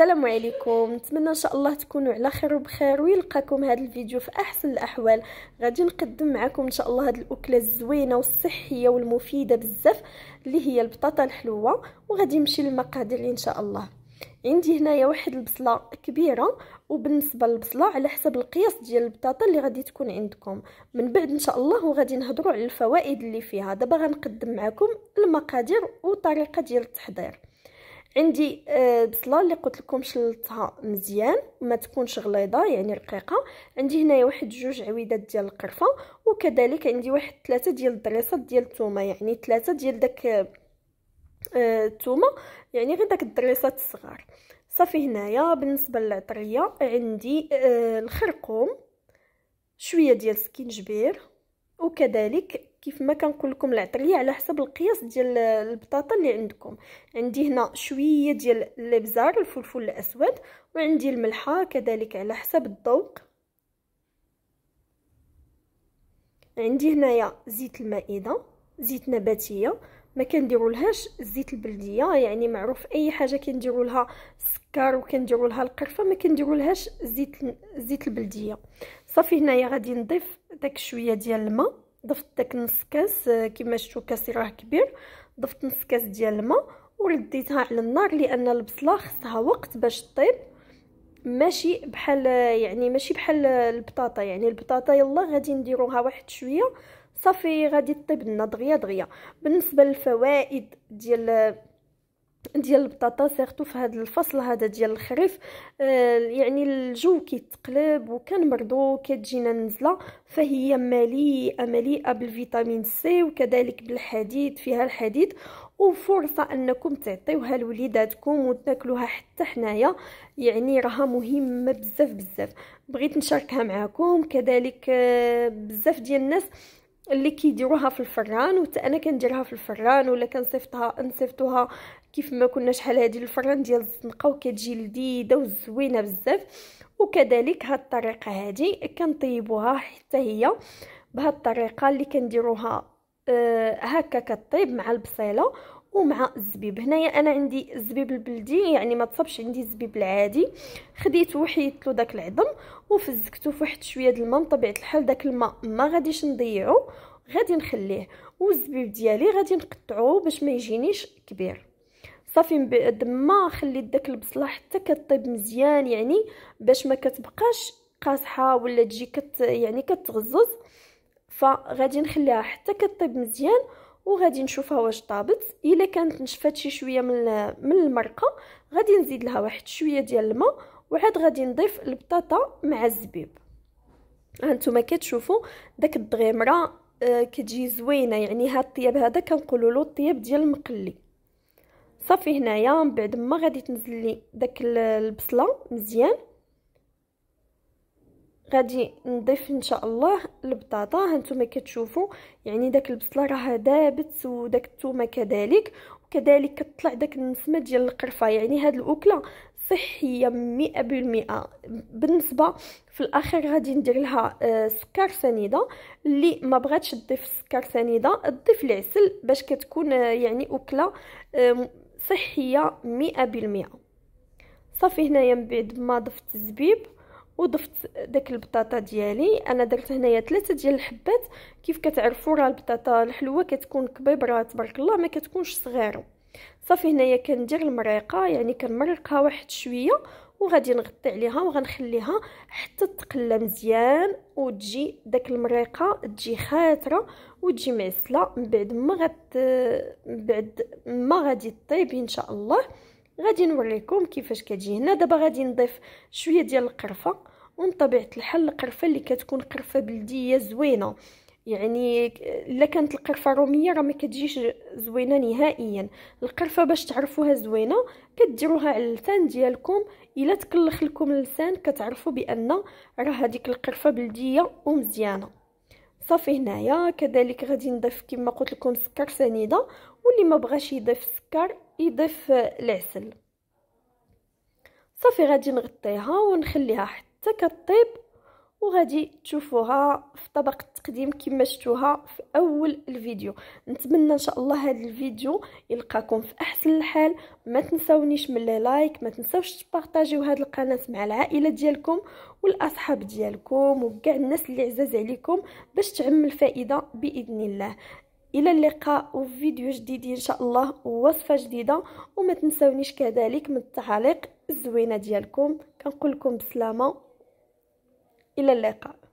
السلام عليكم نتمنى ان شاء الله تكونوا على خير وبخير ويلقاكم هذا الفيديو في احسن الاحوال غادي نقدم معكم ان شاء الله هذه الاكله الزوينه والصحيه والمفيده بزاف اللي هي البطاطا الحلوه وغادي نمشي للمقادير ان شاء الله عندي هنايا واحد البصله كبيره وبالنسبه للبصله على حسب القياس ديال البطاطا اللي غادي تكون عندكم من بعد ان شاء الله وغادي نهضروا على الفوائد اللي فيها دابا غنقدم معكم المقادير وطريقه ديال التحضير عندي آه، بصله اللي قلت لكم شلتها مزيان ما تكونش غليظه يعني رقيقه عندي هنايا واحد جوج عويدات ديال القرفه وكذلك عندي واحد ثلاثه ديال الدريسات ديال الثومه يعني ثلاثه ديال داك آه، الثومه يعني غير داك الدريسات الصغار صافي هنايا بالنسبه للعطريه عندي آه، الخرقوم شويه ديال سكينجبير وكذلك كيف ما كنقول لكم العطريه على حسب القياس ديال البطاطا اللي عندكم عندي هنا شويه ديال الابزار الفلفل الاسود وعندي الملحه كذلك على حسب الذوق عندي هنايا زيت المائده زيت نباتيه ما كنديروا لهاش الزيت البلديه يعني معروف اي حاجه كنديروا لها السكر وكنديروا لها القرفه ما كنديروا لهاش الزيت الزيت البلديه صافي هنايا غادي نضيف داك شويه ديال الماء ضفت داك نص كاس آه، كما شفتوا كاسي راه كبير ضفت نص كاس ديال الماء ورديتها على النار لان البصله خصها وقت باش طيب ماشي بحال آه، يعني ماشي بحال آه، البطاطا يعني البطاطا يلا غادي نديروها واحد شويه صافي غادي طيب لنا دغيا دغيا بالنسبه للفوائد ديال ديال البطاطا سيرتو في هذا الفصل هذا ديال الخريف آه يعني الجو كيتقلب وكان كتجينا النزله فهي مليئه مليئه بالفيتامين سي وكذلك بالحديد فيها الحديد وفرصه انكم تعطيوها لوليداتكم وتاكلوها حتى حنايا يعني راها مهمه بزاف بزاف بغيت نشاركها معكم كذلك آه، بزاف ديال الناس اللي كيديروها في الفران وحتى انا كنديرها في الفران ولا كنصيفطها نصيفطوها كيف ما كنا شحال هذه الفران ديال الزنقه وكتجي لذيذه وزوينه بزاف وكذلك هذه الطريقه هذه كنطيبوها حتى هي بهاد الطريقه اللي كنديروها أه هكا كطيب مع البصيله ومع الزبيب هنايا انا عندي الزبيب البلدي يعني ما تصبش عندي الزبيب العادي خديته وحيدت له داك العظم وفزكته فواحد شويه د الماء بطبيعه الحال داك الماء ما غاديش نضيعه غادي نخليه والزبيب ديالي غادي نقطعوه باش ما يجينيش كبير صافي من بعد ما خليت داك البصله حتى كطيب مزيان يعني باش ما كتبقاش قاصحه ولا تجي كت يعني كتغزز فغادي نخليها حتى كطيب مزيان وغادي نشوفها واش طابت الا كانت نشفات شي شويه من من المرقه غادي نزيد لها واحد شويه ديال الماء وعاد غادي نضيف البطاطا مع الزبيب هانتوما كتشوفوا داك الدغيمره آه، كتجي زوينه يعني هاد الطياب هذا كنقولوا له الطياب ديال المقلي صافي هنايا من بعد ما غادي تنزل لي داك البصله مزيان غادي نضيف ان شاء الله البطاطا هانتوما كتشوفوا يعني داك البصله راه دابت وداك الثومه كذلك وكذلك كتطلع داك النسمه ديال القرفه يعني هاد الاكله صحيه مئة بالمئة بالنسبه في الاخر غادي ندير لها آه، سكر سنيده اللي ما بغاتش تضيف سكر سنيده تضيف العسل باش كتكون آه، يعني اكله صحيه مئة بالمئة صافي هنايا من بعد ما ضفت الزبيب وضفت داك البطاطا ديالي انا درت هنايا ثلاثه ديال الحبات كيف كتعرفوا راه البطاطا الحلوه كتكون كبيره تبارك الله ما كتكونش صغيره صافي هنايا كندير المريقه يعني كنمرقها واحد شويه وغادي نغطي عليها وغنخليها حتى تقلى مزيان وتجي داك المريقه تجي خاتره وتجي معسله من بعد ما غت من بعد ما غادي طيب ان شاء الله غادي نوريكم كيفاش كتجي هنا دابا غادي نضيف شويه ديال القرفه ومن طبيعه الحال القرفه اللي كتكون قرفه بلديه زوينه يعني الا كانت القرفه روميه راه ما كتجيش زوينه نهائيا القرفه باش تعرفوها زوينه كديروها على اللسان ديالكم الا تكلخ لكم اللسان كتعرفوا بان راه هذيك القرفه بلديه ومزيانه صافي هنايا كذلك غادي نضيف كما قلت لكم سكر سنيده واللي ما بغاش يضيف سكر يضيف العسل صافي غادي نغطيها ونخليها حتى كطيب وغادي تشوفوها في طبق التقديم كما شفتوها في اول الفيديو نتمنى ان شاء الله هذا الفيديو يلقاكم في احسن الحال ما تنساونيش من لايك ما تنساوش تبارطاجيو هذه القناه مع العائله ديالكم والاصحاب ديالكم وكاع الناس اللي عزاز عليكم باش تعم الفائده باذن الله الى اللقاء فيديو جديد ان شاء الله ووصفه جديده وما تنساونيش كذلك من التعاليق الزوينه ديالكم كنقول لكم بسلامه إلى اللقاء